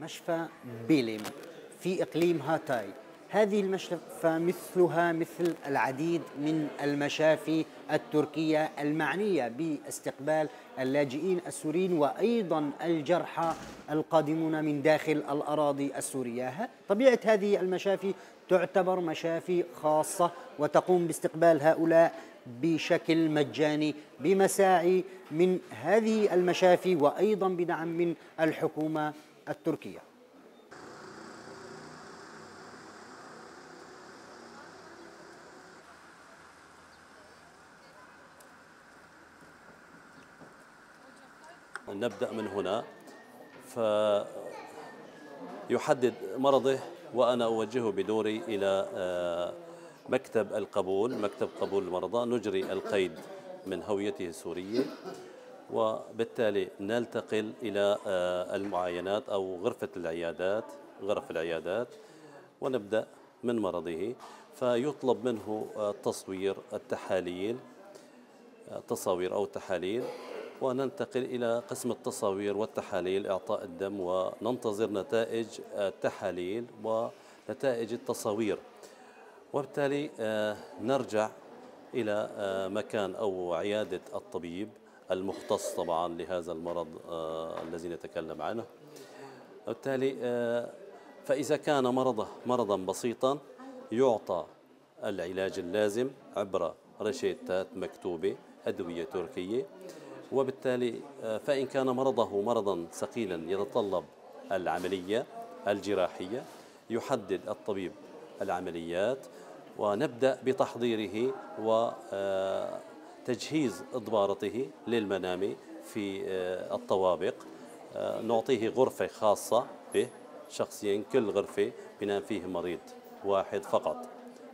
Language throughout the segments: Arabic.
مشفى بيلم في إقليم هاتاي هذه المشفى مثلها مثل العديد من المشافي التركية المعنية باستقبال اللاجئين السوريين وأيضا الجرحى القادمون من داخل الأراضي السورية طبيعة هذه المشافي تعتبر مشافي خاصة وتقوم باستقبال هؤلاء بشكل مجاني بمساعي من هذه المشافي وأيضا بدعم من الحكومة التركية نبدأ من هنا فيحدد مرضه وأنا أوجهه بدوري إلى آه، مكتب القبول مكتب قبول المرضى نجري القيد من هويته السورية وبالتالي ننتقل إلى آه، المعاينات أو غرفة العيادات غرف العيادات ونبدأ من مرضه فيطلب منه آه، تصوير التحاليل آه، تصاوير أو تحاليل وننتقل إلى قسم التصاوير والتحاليل إعطاء الدم وننتظر نتائج التحاليل ونتائج التصاوير وبالتالي نرجع إلى مكان أو عيادة الطبيب المختص طبعا لهذا المرض آه، الذي نتكلم عنه وبالتالي آه، فإذا كان مرضه مرضا بسيطا يعطى العلاج اللازم عبر رشيتات مكتوبة أدوية تركية وبالتالي آه، فإن كان مرضه مرضا ثقيلا يتطلب العملية الجراحية يحدد الطبيب العمليات ونبدأ بتحضيره و تجهيز إضبارته للمنام في آه، الطوابق آه، نعطيه غرفة خاصة به شخصيا كل غرفة بنام فيه مريض واحد فقط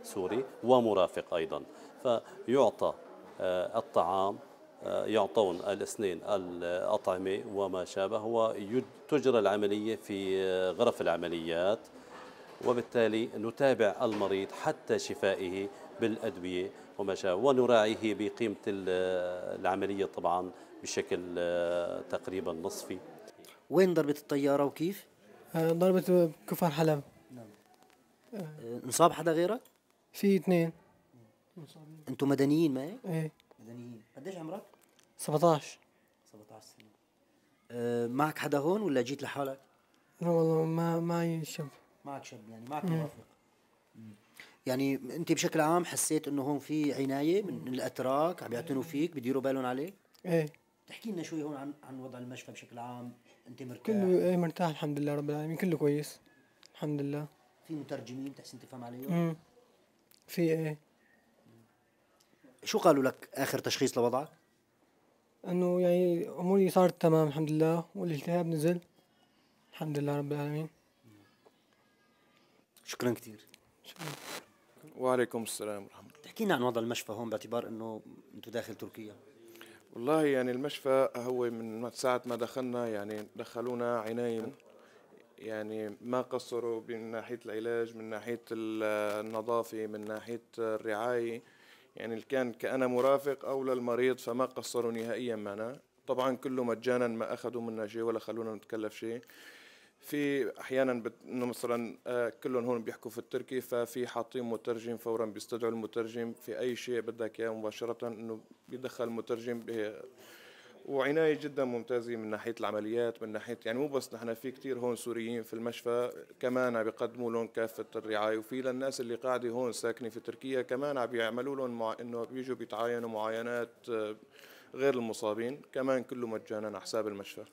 سوري ومرافق أيضا فيعطى آه، الطعام يعطون الاثنين الأطعمة وما شابه وتجرى العملية في غرف العمليات وبالتالي نتابع المريض حتى شفائه بالادويه وما شابه ونراعيه بقيمه العمليه طبعا بشكل آه، تقريبا نصفي وين ضربت الطياره وكيف آه، ضربت كفر حلب نعم آه، انصاب حدا غيرك في اثنين انتم مدنيين ما هيك؟ ايه مدنيين قديش عمرك 17 17 سنه أه معك حدا هون ولا جيت لحالك لا والله ما معي شب معك شب يعني معك مرافق يعني انت بشكل عام حسيت انه هون في عنايه من الاتراك عم يعتنوا فيك بديروا بالهم عليك؟ ايه تحكي لنا شوي هون عن عن وضع المشفى بشكل عام انت مرتاح؟ كله ايه مرتاح الحمد لله رب العالمين كله كويس الحمد لله في مترجمين بتحسن تفهم عليهم؟ امم في ايه شو قالوا لك اخر تشخيص لوضعك؟ انه يعني اموري صارت تمام الحمد لله والالتهاب نزل الحمد لله رب العالمين شكرا كثير شكرا وعليكم السلام ورحمة الله تحكي لنا عن وضع المشفى هون باعتبار أنه أنتم داخل تركيا والله يعني المشفى هو من ساعة ما دخلنا يعني دخلونا عناية يعني ما قصروا من ناحية العلاج من ناحية النظافة من ناحية الرعاية يعني كان كأنا مرافق أو للمريض فما قصروا نهائيا معنا طبعا كله مجانا ما أخذوا منا شيء ولا خلونا نتكلف شيء في احيانا بت... انه مثلا آه، كلهم هون بيحكوا في التركي ففي حاطين مترجم فورا بيستدعوا المترجم في اي شيء بدك اياه مباشره انه بيدخل المترجم ب... وعناية جدا ممتازة من ناحية العمليات من ناحية يعني مو بس نحن في كتير هون سوريين في المشفى كمان عم بيقدموا لهم كافة الرعاية وفي للناس اللي قاعدة هون ساكنة في تركيا كمان عم بيعملوا لهم مع انه بيجوا بيتعاينوا معاينات آه، غير المصابين كمان كله مجانا على حساب المشفى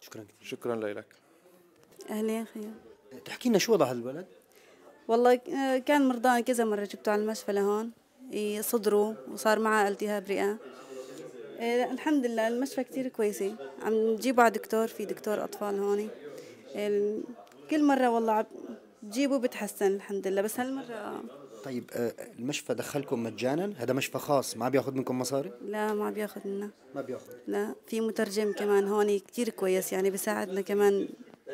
شكرا كتير. شكرا لك أهلين خير تحكي لنا شو وضع هالولد؟ والله آه، كان مرضان كذا مرة جبته على المشفى لهون صدره وصار معه التهاب رئة آه، الحمد لله المشفى كتير كويسة عم نجيبه على دكتور في دكتور أطفال هون آه، كل مرة والله بجيبه بتحسن الحمد لله بس هالمرة طيب المشفى دخلكم مجانا هذا مشفى خاص ما بياخذ منكم مصاري لا ما بياخذ منا ما بياخذ لا في مترجم كمان هون كتير كويس يعني بيساعدنا كمان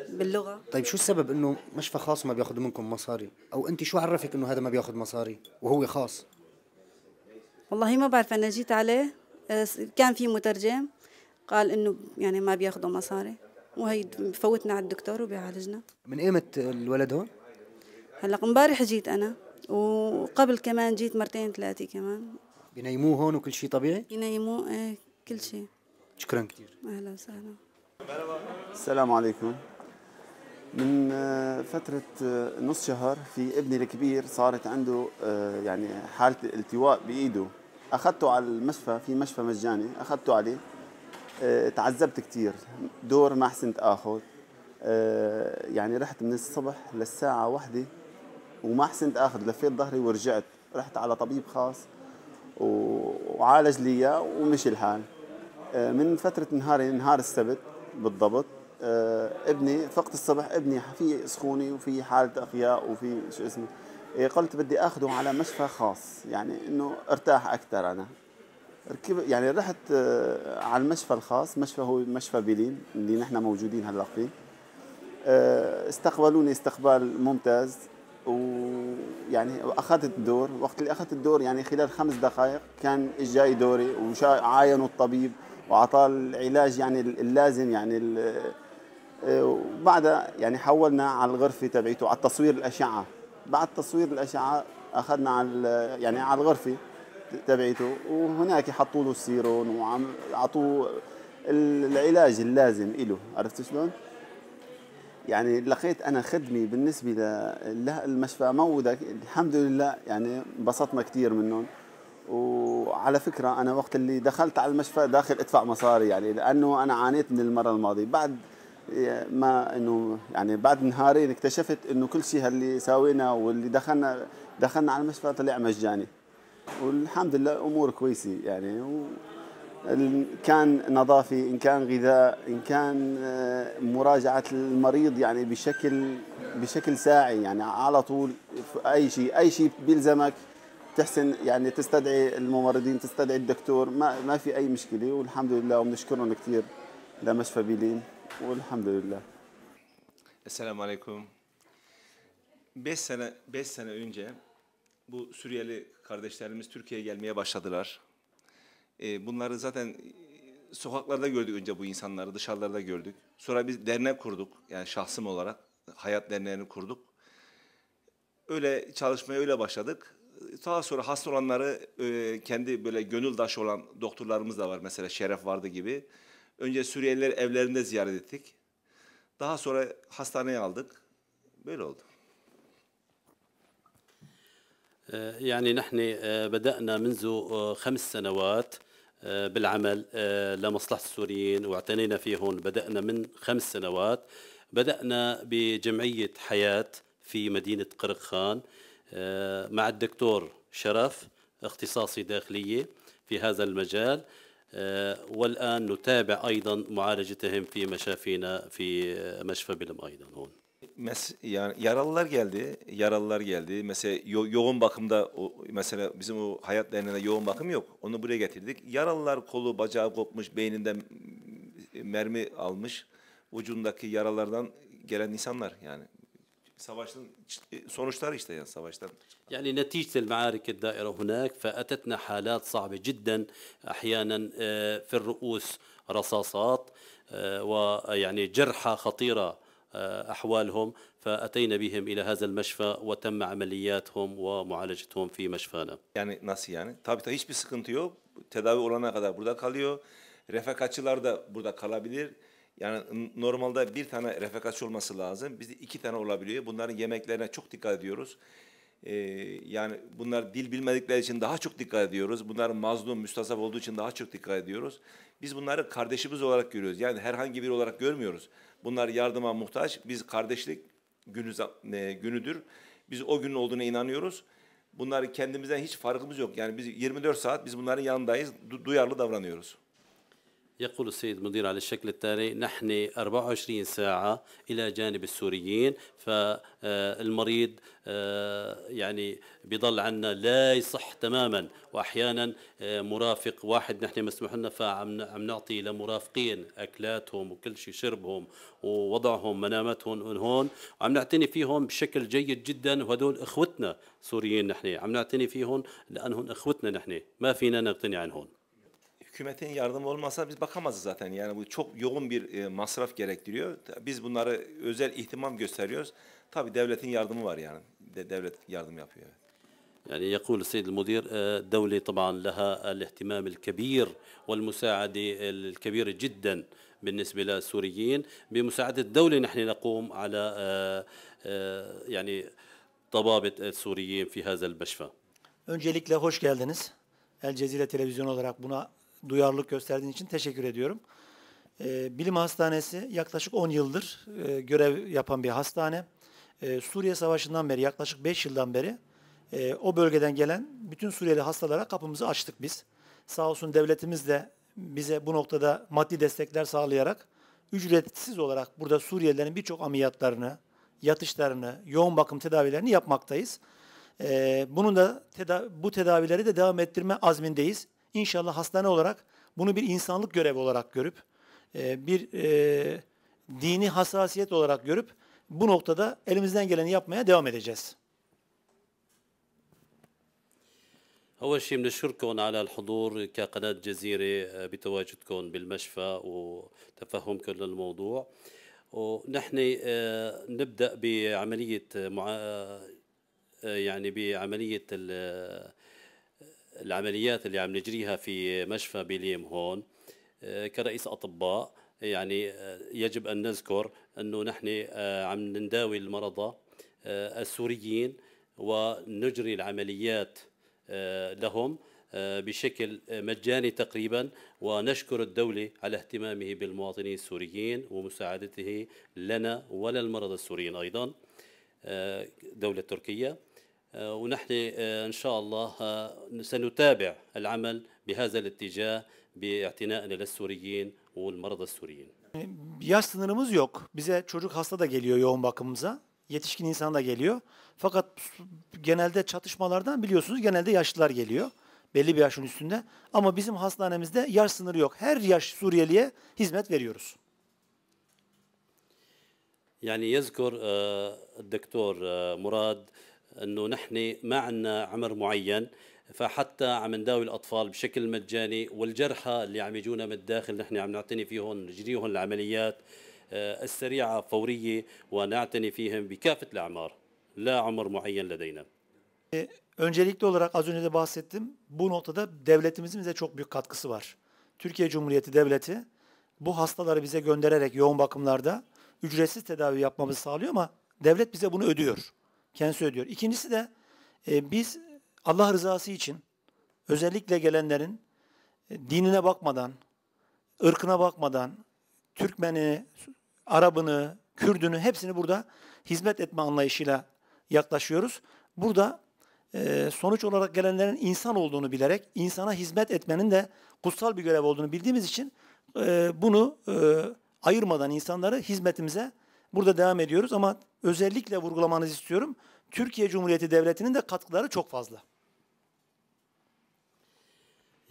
باللغه طيب شو السبب انه مشفى خاص ما بياخذوا منكم مصاري او انت شو عرفك انه هذا ما بياخذ مصاري وهو خاص والله ما بعرف انا جيت عليه آه، كان في مترجم قال انه يعني ما بياخذوا مصاري وهي فوتنا على الدكتور وبيعالجنا من ايمت الولد هون هلا امبارح جيت انا وقبل كمان جيت مرتين ثلاثه كمان بينيموه هون وكل شيء طبيعي بينيموه ايه كل شيء شكرا كثير اهلا وسهلا السلام عليكم من آه، فترة آه، نص شهر في ابني الكبير صارت عنده آه، يعني حالة التواء بإيده أخذته على المشفى في مشفى مجاني أخذته عليه تعذبت كثير دور ما حسنت آخذ يعني رحت من الصبح للساعة واحدة وما حسنت آخذ لفيت ظهري ورجعت رحت على طبيب خاص وعالج لي إياه ومشي الحال من فترة نهاري نهار السبت بالضبط آه، ابني فقت الصبح ابني في سخوني وفي حالة أخياء وفي شو اسمه إيه، قلت بدي أخذه على مشفى خاص يعني إنه ارتاح أكثر أنا ركب يعني رحت آه، على المشفى الخاص مشفى هو مشفى بيلين اللي نحن موجودين هلا فيه آه، استقبلوني استقبال ممتاز ويعني اخذت الدور وقت اللي اخذت الدور يعني خلال خمس دقائق كان جاي دوري وعاينوا الطبيب واعطاه العلاج يعني اللازم يعني وبعدها يعني حولنا على الغرفه تبعيته على تصوير الاشعه بعد تصوير الاشعه اخذنا على يعني على الغرفه تبعيته وهناك حطوا له السيرون وعم اعطوه العلاج اللازم له عرفت شلون؟ يعني لقيت انا خدمه بالنسبه للمشفى مودك الحمد لله يعني انبسطنا كثير منهم وعلى فكره انا وقت اللي دخلت على المشفى داخل ادفع مصاري يعني لانه انا عانيت من المره الماضيه بعد ما انه يعني بعد نهارين اكتشفت انه كل شيء اللي سوينا واللي دخلنا دخلنا على المشفى طلع مجاني والحمد لله امور كويسه يعني و ان كان نظافه ان كان غذاء ان كان آه، مراجعه المريض يعني بشكل بشكل ساعي يعني على طول اي شيء اي شيء بيلزمك تحسن يعني تستدعي الممرضين تستدعي الدكتور ما ما في اي مشكله والحمد لله وبنشكرهم كثير لمشفى بيلين Velhamdülillah. Esselamu Aleyküm. Beş sene beş sene önce bu Suriyeli kardeşlerimiz Türkiye'ye gelmeye başladılar. Ee, bunları zaten e, sokaklarda gördük önce bu insanları, dışarılarda gördük. Sonra biz dernek kurduk. Yani şahsım olarak hayat derneğini kurduk. Öyle çalışmaya öyle başladık. Daha sonra hasta olanları e, kendi böyle gönüldaşı olan doktorlarımız da var. Mesela Şeref vardı gibi Önce Suriyeliler evlerinde ziyaret ettik. Daha sonra hastaneye aldık. Böyle oldu. يعني نحن بدأنا منذ خمس سنوات بالعمل لمصلحة السوريين واعتنينا فيهم بدأنا من خمس سنوات بدأنا بجمعية حياة في مدينة قرقخان مع الدكتور شرف اختصاصي داخلية في هذا المجال والآن نتابع أيضا معالجتهم في مشافينا في مشفى بلم أيضا هون mes, yani yaralılar geldi, yaralılar geldi. Mesela yo, yoğun bakımda o, mesela bizim o hayat derneğinde yoğun bakım yok. Onu buraya getirdik. Yaralılar kolu, bacağı kopmuş, beyninden mermi almış. Ucundaki yaralardan gelen insanlar yani savaşın e, sonuçları işte yani savaştan. Yani netice المعارك الدائرة هناك فأتتنا حالات صعبة جدا أحيانا في الرؤوس رصاصات ويعني جرحى خطيرة أحوالهم فأتينا بهم إلى هذا المشفى وتم عملياتهم ومعالجتهم في مشفانا. Yani nasıl yani? Tabii tabii hiçbir sıkıntı yok. Tedavi olana kadar burada kalıyor. Refakatçılar da burada kalabilir. Yani normalde bir tane refakatçi olması lazım. Bizde iki tane olabiliyor. Bunların yemeklerine çok dikkat ediyoruz. Ee, yani bunlar dil bilmedikleri için daha çok dikkat ediyoruz. Bunlar mazlum, müstasaf olduğu için daha çok dikkat ediyoruz. Biz bunları kardeşimiz olarak görüyoruz. Yani herhangi biri olarak görmüyoruz. Bunlar yardıma muhtaç. Biz kardeşlik günü, e, günüdür. Biz o günün olduğuna inanıyoruz. Bunları kendimizden hiç farkımız yok. Yani biz 24 saat biz bunların yanındayız. Du duyarlı davranıyoruz. يقول السيد مدير على الشكل التالي نحن 24 ساعة إلى جانب السوريين فالمريض آه، يعني بيضل عنا لا يصح تماما وأحيانا آه، مرافق واحد نحن مسموح لنا فعم نعطي لمرافقين أكلاتهم وكل شيء شربهم ووضعهم مناماتهم هون وعم نعتني فيهم بشكل جيد جدا وهدول إخوتنا سوريين نحن عم نعتني فيهم لأنهم إخوتنا نحن ما فينا نغتني عنهم hükümetin yardımı olmasa biz bakamazız zaten. Yani bu çok yoğun bir e, masraf gerektiriyor. Biz bunları özel ihtimam gösteriyoruz. Tabi devletin yardımı var yani. De, devlet yardım yapıyor. Evet. يعني يقول السيد المدير الدولة طبعا لها الاهتمام الكبير والمساعدة الكبيرة جدا بالنسبة للسوريين بمساعدة الدولة نحن نقوم على yani طبابة السوريين في هذا المشفى. Öncelikle hoş geldiniz. El Cezire Televizyon olarak buna duyarlılık gösterdiğin için teşekkür ediyorum. E, Bilim Hastanesi yaklaşık 10 yıldır e, görev yapan bir hastane. E, Suriye Savaşı'ndan beri yaklaşık 5 yıldan beri e, o bölgeden gelen bütün Suriyeli hastalara kapımızı açtık biz. Sağ olsun devletimiz de bize bu noktada maddi destekler sağlayarak ücretsiz olarak burada Suriyelilerin birçok ameliyatlarını, yatışlarını, yoğun bakım tedavilerini yapmaktayız. Ee, bunun da teda bu tedavileri de devam ettirme azmindeyiz. İnşallah hastane olarak bunu bir insanlık görevi olarak görüp, e, bir e, dini hassasiyet olarak görüp bu noktada elimizden geleni yapmaya devam edeceğiz. أول شيء بنشكركم على الحضور كقناة جزيرة بتواجدكم بالمشفى وتفهمكم للموضوع ونحن نبدأ بعملية مع يعني بعملية العمليات اللي عم نجريها في مشفى بيليم هون آه، كرئيس اطباء يعني آه، يجب ان نذكر انه نحن آه، عم نداوي المرضى السوريين ونجري العمليات لهم بشكل مجاني تقريبا ونشكر الدولة على اهتمامه بالمواطنين السوريين ومساعدته لنا وللمرضى السوريين أيضا دولة تركيا ونحن إن شاء الله سنتابع العمل بهذا الاتجاه باعتنائنا للسوريين والمرضى السوريين. Yaş sınırımız yok. Bize çocuk hasta da geliyor yoğun bakımımıza. Yetişkin insan da geliyor. Fakat genelde çatışmalardan biliyorsunuz genelde yaşlılar geliyor. Belli bir yaşın üstünde. Ama bizim hastanemizde yaş sınırı yok. Her yaş Suriyeliye hizmet veriyoruz. Yani yazgır e, doktor e, Murad انه نحن ما عندنا عمر معين فحتى عم نداوي الاطفال بشكل مجاني والجرحى اللي عم يجونا من الداخل نحن عم نعتني فيهم نجريهم العمليات السريعه فوريه ونعتني فيهم بكافه الاعمار لا عمر معين لدينا. E, öncelikli olarak az önce de bahsettim. Bu noktada devletimizin bize çok büyük katkısı var. Türkiye Cumhuriyeti Devleti bu hastaları bize göndererek yoğun bakımlarda ücretsiz tedavi yapmamızı sağlıyor ama devlet bize bunu ödüyor. Kendisi ödüyor. İkincisi de e, biz Allah rızası için özellikle gelenlerin e, dinine bakmadan, ırkına bakmadan, Türkmeni, Arabını, Kürdünü hepsini burada hizmet etme anlayışıyla yaklaşıyoruz. Burada e, sonuç olarak gelenlerin insan olduğunu bilerek insana hizmet etmenin de kutsal bir görev olduğunu bildiğimiz için e, bunu e, ayırmadan insanları hizmetimize Burada devam ediyoruz ama özellikle vurgulamanızı istiyorum. Türkiye Cumhuriyeti Devleti'nin de katkıları çok fazla.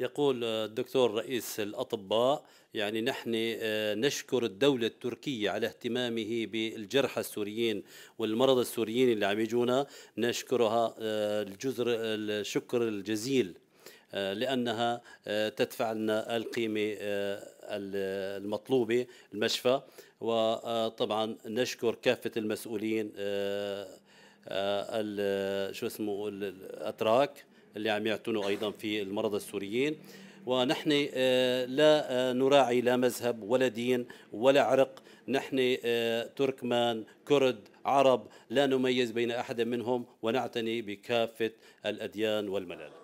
يقول الدكتور رئيس الأطباء يعني نحن نشكر الدولة التركية على اهتمامه بالجرحى السوريين والمرضى السوريين اللي عم يجونا نشكرها الجزر الشكر الجزيل آه، لأنها آه، تدفع لنا القيمة آه، المطلوبة المشفى وطبعا نشكر كافة المسؤولين شو اسمه الأتراك اللي عم يعتنوا أيضا في المرضى السوريين ونحن لا نراعي لا مذهب ولا دين ولا عرق نحن تركمان كرد عرب لا نميز بين أحد منهم ونعتني بكافة الأديان والملل